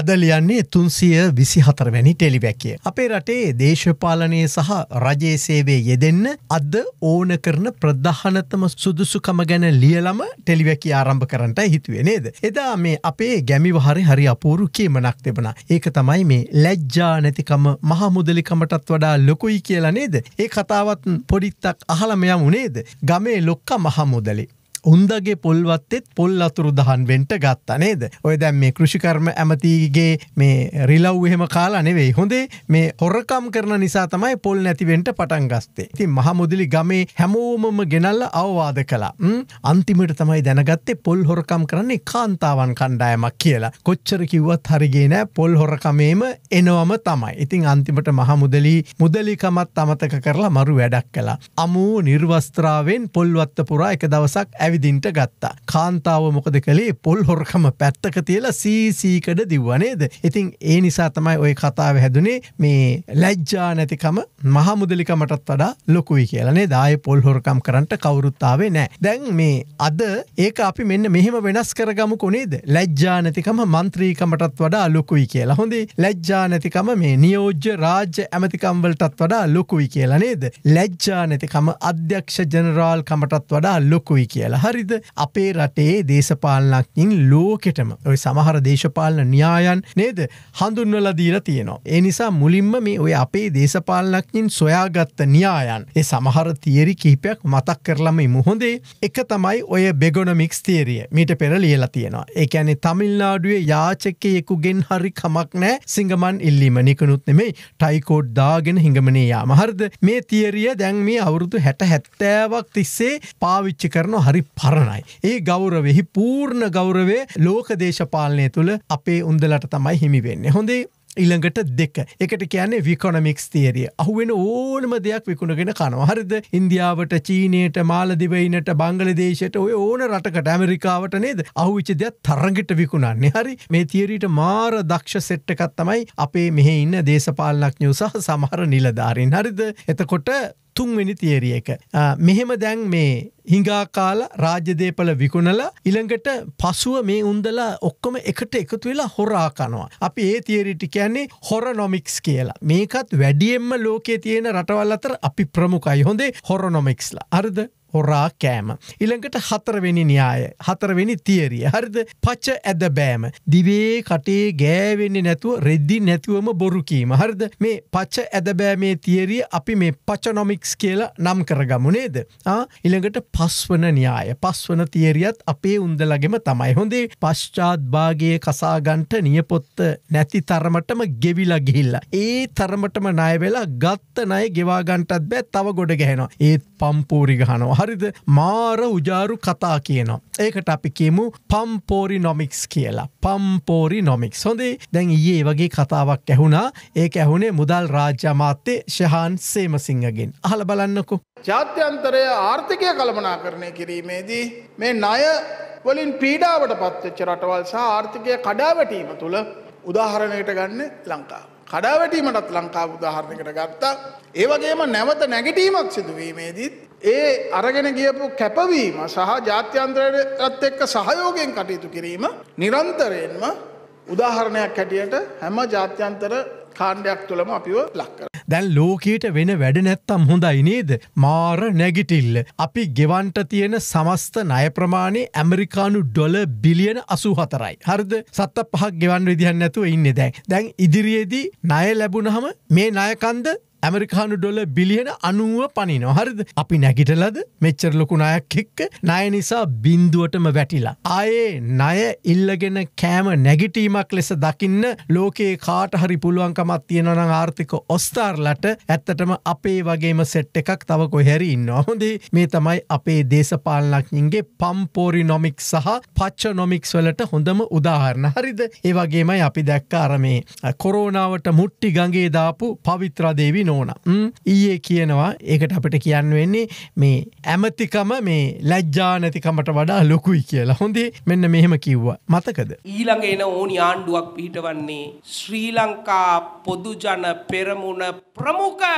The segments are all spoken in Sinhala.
අදලියන්නේ තුන්සිය විසි හතරවැනි ටෙලිබැකිය. අපේ රටේ දේශපාලනය සහ රජයේ සේවේ යෙදෙන්න අද ඕන කරන ප්‍රධානතම සුදුසුකම ගැන ලියලම ටෙලිවැකි ආරම්භ කරන්නට හිතුවේ නේද. එදා මේ අපේ ගැමිවහරි හරි අපූරු කියීමනක් තිබෙන. ඒක තමයි මේ ලැජ්ජා නැතිකම මහමුදලිකමටත් වඩා ලොකුයි කියලා නේද. ඒ කතාවත් පොඩිත්තක් අහළමයම් උනේද. ගමේ ලොක්ක මහමුදලේ. උන්දගේ පොල්වත්තෙත් පොල් අතුරු දහන් වෙන්ට ගත්ත නේද ඔය දැන් මේ කෘෂිකර්ම ඇමතිගේ මේ රිලව් එහෙම කාලා නෙවෙයි හොඳේ මේ හොරකම් කරන නිසා තමයි පොල් නැතිවෙන්ට පටන් ගස්තේ ති මහමුදලි ගමේ හැමෝමම ගෙනල්ල අවවාද කලා අන්තිමට තමයි දැනගත්තේ පොල් හොරකම් කරන්නේ කාන්තාවන් කණ්ඩායමක් කියලා කොච්චර කිව්වත් හරිගේ නෑ පොල් හොරකමේම එනවම තමයි ඉතින් අන්තිමට මහමුදලී මුදලිකමත් අමතක කරලා මරු වැඩක් කලා අමූ නිර්වස්ත්‍රාවෙන් පොල්වත්ත පුරා එක දවසක් ඇ ඇවිදින්ට ගත්තා. කාන්තාව මොකද කළේ පොල් හොරකම පැත්තක තියලා සීසීකඩ දිව්වනේද. ඉතින් ඒ නිසා තමයි ඔය කතාව හැදුනේ මේ ලැජ්ජා නැතිකම මහමුදලිකමටත් වඩා ලොකුයි කියලනේ දාය පොල් හොරකම් කරන්නට කවුරුත්තාවේ නෑ. දැන් මේ අද ඒක අපි මෙන්න මෙහෙම වෙනස් කරගමු කොනේද. ලැජ්ජා නැතිකම මන්ත්‍රීකමටත් වඩා ලොකුයි කියලා හොඳේ ලැජ්ජා නැතිකම මේ නියෝජ්‍ය රාජ්‍ය ඇමතිකම්වලටත් වඩා ලොකුයි කියලනේද. ලැජ්ජා නැතිකම අධ්‍යක්ෂ ජනරාල් කමටත් වඩා ලොකුයි කියලා හරිද අපේ රටේ දේශපාලනක්ින් ලෝකෙටම ඔය සමහර දේශපාලන න්‍යායන් නේද හඳුන්වල දීර තියෙනවා. ඒ නිසා මුලින්ම මේ ඔය අපේ දේශපාලනක්ින් සොයාගත්ත න්‍යායන් ඒ සමහර තිේරි කීපයක් මතක් කරලම මුහොඳේ එක තමයි ඔය බෙගොනමික්ස් තේරිය මීට පෙර ලියලා තියෙනවා. ඒඇනෙ තමිල්නාඩුවේ යාචකයෙකුගෙන් හරි කමක් නෑ සිංගමන් ඉල්ලීම නිකනුත් නෙමෙයි ටයිකෝඩ් දාගෙන හිඟමනේ යා මහරද මේ තිේරිය දැන් මේ අවුරුදු හැට හැත්තෑවක් තිස්සේ පාවිච්චි කරන හරි පරණයි. ඒ ගෞරවෙහි පූර්ණ ගෞරවේ ලෝක දේශපාලනය තුළ අපේ උන්දලට තමයි හිමිවෙන්නේ. හොඳේ ඉළඟට දෙක එකට කියන්නේ විකොනමික්ස් තේරිය අහුවෙන ඕනම දෙයක් විකුණගෙන කනවා හරිද ඉන්දියාවට චීනයට මාලදිවයිනට බංගලදේශයට ඔය ඕන රටකට ඇමරිකාවට නේද අහුවිච දෙයක් තරගට විකුණන්නේ හරි මේ තිේරීට මාර දක්ෂ සෙට්ටකත් තමයි අපේ මෙහෙ ඉන්න දේශපාලනක් නිවසාහ සමහර නිලධාරින් හරිද එතකොට තුන්වෙනි තේරිය එක. මෙහෙම දැන් මේ හිඟාකාල රාජ්‍යදේපල විකුණලා ඉළඟට පසුව මේ උන්දලා ඔක්කොම එකට එකතු වෙලා හොරාකනවා. අපි ඒ තේරිටි කියන්නේ හොරනොමික්ස් කියලා. මේකත් වැඩියෙන්ම ලෝකේ තියෙන රටවල් අතර අපි ප්‍රමුකයි හොඳේ හොරනොමික්ස්ලා අර්ද හොරා කෑම. ඉළඟට හතරවෙනි න්‍යාය හතරවෙනි තිේරිය හරිද පච්ච ඇද බෑම. දිවේ කටේ ගෑවෙන්නේ නැතුව රෙද්දි නැතිවම බොරුකීම හරිද මේ පච්ච ඇදබෑමේ තිේරිය අපි මේ පචනොමික්ස් කියලා නම් කරගමු නේද. ඉළඟට පස්වන න්‍යාය පස්වන තිේරියත් අපේ උන්දලගෙම තමයි හොඳේ පශ්චාත්භාගේ කසාගන්ට නියපොත්ත නැති තරමටම ගෙවිලා ගිහිල්ලා. ඒ තරමටම නයවෙලා ගත්ත නය ගෙවාගන්ටත් බෑ තව ගොඩ ගැහෙනවා ඒත් පම්පූරි ගහනවා හරිද මාර උජාරු කතා කියනවා. ඒකට අපි කියමු පම්පෝරි නොමික්ස් කියලා පම්පෝරි නොමික්ස් හොඳේ දැන් ඒ වගේ කතාවක් ඇහුණා ඒ ඇහුණේ මුදල් රාජ්‍යමාත්‍යය ශහන් සේමසිංහගෙන් අහල බලන්නකු. ජාත්‍යන්තරය ආර්ථිකය කළමනා කරණය කිරීමේදී මේ නය වලින් පීඩාවට පත්වෙච්ච රටවල් සහ ආර්ථිකය කඩාවැටීම තුළ උදාහරණයට ගන්න ලංකාව. කඩාවැටීමටත් ලංකාව උදාහරණකට ගත්තා. ඒවගේම නැවත නැගටීමක් සිදුවීමේදීත් ඒ අරගෙන ගියපු කැපවීම සහ ජාත්‍යන්ත්‍රයටත් එක්ක සහයෝගයෙන් කටයුතු කිරීම නිරන්තරයෙන්ම උදාහරණයක් හැටියට හැම ජාත්‍යන්තර කාණ්ඩයක් තුළම අපිව ලක්කර. දැන් ලෝකයට වෙන වැඩ නැත්තම් හොඳයි නේද මාර නැගිටිල්ල. අපි ගෙවන්ට තියෙන සමස්ත නය ප්‍රමාණය ඇමරිකානු ඩොල බිලියන අසු හතරයි. හරිද සත්ත පහක් ගෙවන් විදිහන්න ඇතුව ඉන්න දැන්. දැන් ඉදිරියේදී නය ලැබුණහම මේ නයකන්ද ඇමරිකානු ඩොල බිලියන අනුව පනින හරිද අපි නැගිටලද මෙච්චර ලොකු නයක් එක්ක නය නිසා බින්දුවටම වැටිලා. ආයේ නය ඉල්ලගෙන කෑම නැගිටීමක් ලෙස දකින්න ලෝකයේ කාට හරි පුළුවන්කමත් තියෙනන ආර්ථික ඔස්ථාර්ලට ඇත්තටම අපේ වගේම සෙට් එකක් තව කොහැරි ඉන්න හොඳේ මේ තමයි අපේ දේශපාලනක්ඥින්ගේ පම්පෝරි නොමික් සහ පච්ච නොමික්ස් වලට හොඳම උදාහරණ හරිද ඒවගේමයි අපි දැක්ක අරමේ කොරෝනාවට මුට්ටි ගගේ දාපු පවිත්‍රදේවි නො නෝන ඊයේ කියනවා ඒකට අපට කියන්න වෙන්නේ මේ ඇමතිකම මේ ලැජ්ජානැතිකමට වඩා ලොකුයි කියලා හොඳේ මෙන්න මෙහෙම කිව්වා මතකද ඊළඟ එන ඕනි ආණ්ඩුවක් පිහිටවන්නේ ශ්‍රී ලංකා පොදුජන පෙරමුණ ප්‍රමුඛ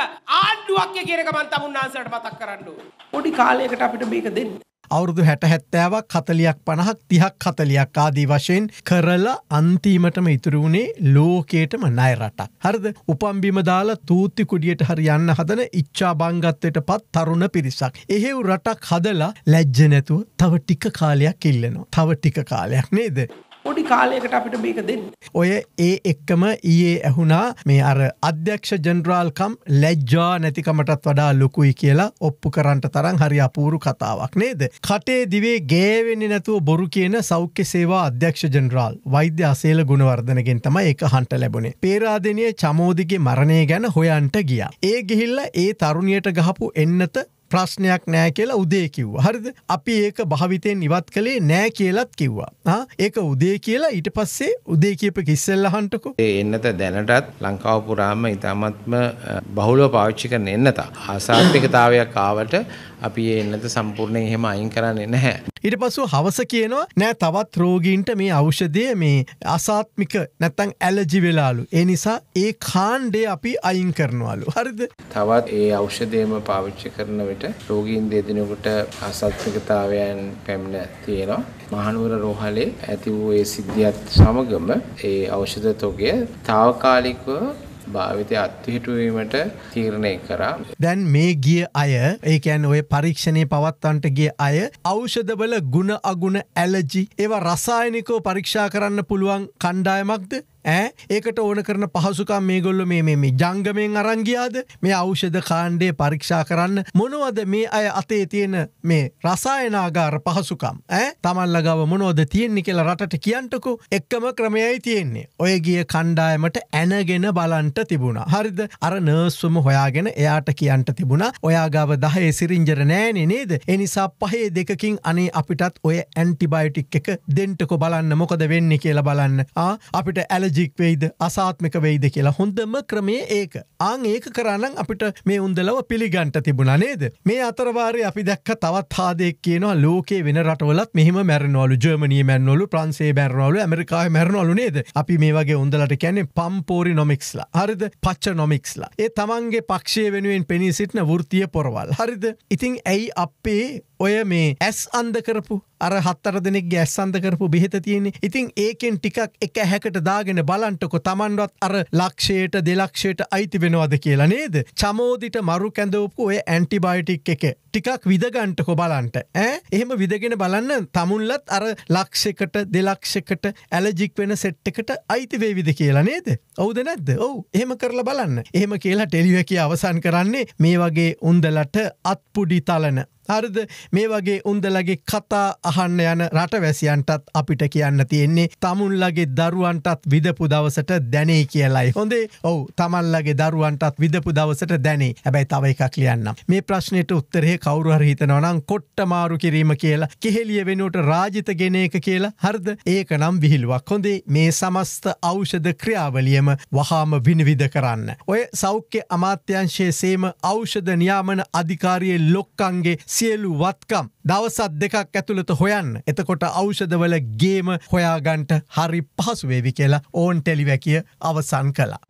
ආණ්ඩුවක් කියනක මන් තමුන්නාසට මතක් කරන්න පොඩි කාලයකට අපිට මේක දෙන්න අවුරුදු හැට හැත්තෑවක් කතලයක් පණහක් තිහක් කතලයක් ආදී වශයෙන් කරලා අන්තිමටම ඉතුරු වුණේ ලෝකේටම නය රටක්. හරද උපම්බිම දාලා තූත්ති කුඩියට හරි යන්න හදන ඉච්චා බංගත්වයට පත් තරුණ පිරිසක්. එහෙව් රටක් හදලා ලැජ්ජ නැතුව තව ටික කාලයක් ඉල්ලනවා. තව ටික කාලයක් නේද. පොඩි කාලයකට අපිට මේක දෙන්න. ඔය ඒ එක්කම ඊයේ ඇහුණා මේ අර අධ්‍යක්ෂ ජනරාල්කම් ලැජ්ජා නැතිකමටත් වඩා ලොකුයි කියලා ඔප්පු කරන්ට තරම් හරි අපූරු කතාවක් නේද. කටේ දිවේ ගේවෙන්නේ නැතුව බොරු කියන සෞඛ්‍ය සේවා අධ්‍යක්ෂ ජනරාල් වෛද්‍ය අසේල ගුණවර්ධනගෙන් තම ඒ හන්ට ලැබුණේ. පේරාදනය චමෝදිගේ මරණය ගැන හොයන්ට ගිය. ඒ ගිහිල්ල ඒ තරුණයට ගහපු එන්නත ප්‍රශ්නයක් නෑ කියලා උදේ කිව් හරිද අපි ඒක භාවිතයෙන් ඉවත් කළේ නෑ කියලත් කිව්වා ඒක උදේ කියලා ඊට පස්සේ උදේ කියප කිස්සල්ල හන්ටකු ඒ එන්නත දැනටත් ලංකාවපුරාම ඉතාමත්ම බහුලෝ පාවිච්චි කරන එන්නතා ආසාර්ථිකතාවයක් ආවට අපි ඒ එන්නත සම්පූර්ණයෙන් එහෙම අයින් කරන්නේ නැහැ. ඊට පසු හවස කියනවා නෑ තවත් රෝගීන්ට මේ අෞෂධය මේ අසාත්මික නැත්තං ඇලජි වෙලාලු. ඒ නිසා ඒ කාණ්ඩේ අපි අයින් කරනවලු. හරිද? තවත් ඒ ඖෂධයම පාවිච්චි කරන විට රෝගීන් දෙදෙනෙකුට අසාත්මිකතාවයන් පැමිණ තියෙනවා. මහනුවර රෝහලේ ඇති වූ ඒ සිද්ධියත් සමගම ඒ ඖෂධ තොගය తాවකාලිකව භාවිතය අත්හිටුවීමට තීරණය කරා. දැන් මේ ගිය අය ඒකැන් ඔය පරීක්ෂණය පවත්වන්ට ගිය අය අවෂදවල ගුණ අගුණ ඇලජි ඒවා රසායනිකෝ පරීක්ෂා කරන්න පුළුවන් කණ්ඩායමක්ද ඇ ඒකට ඕන කරන පහසුකම් මේගොල්ලො මේ මේ ජංගමයෙන් අරංගියාද මේ අෞෂධ කාණ්ඩය පරීක්ෂා කරන්න මොනවද මේ අය අතේ තියෙන මේ රසායනාගාර පහසුකම් ඇ තමල්ලගව මොනෝද තියෙන්නේ කියලා රටට කියන්ටකු එක්කම ක්‍රමයයි තියෙන්නේ ඔය ගිය කණ්ඩායමට ඇනගෙන බලන්ට තිබුණා හරිද අර නර්ස්වම හොයාගෙන එයාට කියන්ට තිබුණා ඔයාගාව දහය සිරිංජර නෑනේ නේද එනිසා පහේ දෙකකින් අනේ අපිටත් ඔය ඇන්ටිබයිටික් එක දෙන්ටකො බලන්න මොකද වෙන්න කියලා බලන්න අපිට ඇලජ මැජික් වෙයිද අසාත්මක වෙයිද කියලා හොඳම ක්‍රමේ ඒක ආං ඒක කරන්න අපිට මේ උන්දලව පිළිගන්ට තිබුණ නේද මේ අතරවාරය අපි දැක්ක තවත් හාදෙක් කියනවා ලෝකේ වෙන රටවලත් මෙහම මැරනවලු ජර්මනය මැන්නවලු ප්‍රන්සේ මැරනවලු ඇමරිකාය මැරනවලු නේද අපි මේ වගේ උන්දලට කියන්නේ පම්පෝරි නොමික්ස්ලා හරිද පච්ච නොමික්ස්ලා ඒ තමන්ගේ පක්ෂය වෙනුවෙන් පෙනී සිටින වෘතිය පොරවල් හරිද ඉතිං ඇයි අපේ ඔය මේ ඇස් අන්ද කරපු අර හත්තර දෙනෙක් ගැස් අන්ද කරපු බිහිත තියෙන ඉතින් ඒකෙන් ටිකක් එක හැකට දාගෙන බලන්ටකො තමන්වත් අර ලක්ෂයට දෙලක්ෂයට අයිති වෙනවද කියලා නේද චමෝදිට මරු කැඳවපු ඔය ඇන්ටිබයිටික් එක ටිකක් විදගන්ටකො බලන්ට ඇ එහෙම විදගෙන බලන්න තමුන්ලත් අර ලක්ෂකට දෙලක්ෂකට ඇලජික් වෙන සෙට්ටකට අයිතිවේවිද කියලා නේද ඔවුද නැද්ද ඔවු එහෙම කරලා බලන්න එහෙම කියලා ටෙලිවැකි අවසන් කරන්නේ මේ වගේ උන්දලට අත්පුඩි තලන හරිද මේ වගේ උන්දලගේ කතා අහන්න යන රටවැසියන්ටත් අපිට කියන්න තියෙන්නේ තමුන්ලගේ දරුවන්ටත් විදපු දවසට දැනේ කියලයි. හොඳේ ඔවු තමල්ලගේ දරුවන්ටත් විදපු දවසට දැනේ හැබැයි තව එකක් ලියන්න. මේ ප්‍රශ්නයට උත්තරේ කවරුහර හිතනවනම් කොට්ට මාරු කිරීම කියලා කෙහෙලිය වෙනුවට රාජිත ගෙන එක කියලා හර්ද ඒක නම් විහිළුවක් හොඳේ මේ සමස්ත අෞෂධ ක්‍රියාවලියම වහාම විනිවිධ කරන්න. ඔය සෞඛ්‍ය අමාත්‍යංශයේ සේම අෞෂධ නියාමන අධිකාරයේ ලොක්කන්ගේ සියලු වත්කම් දවසත් දෙකක් ඇතුළත හොයන්න එතකොට අෞෂධවල ගේම හොයාගන්ට හරි පහසුවේවි කියලා ඕන් ටෙලිවැකිය අවසන් කලා.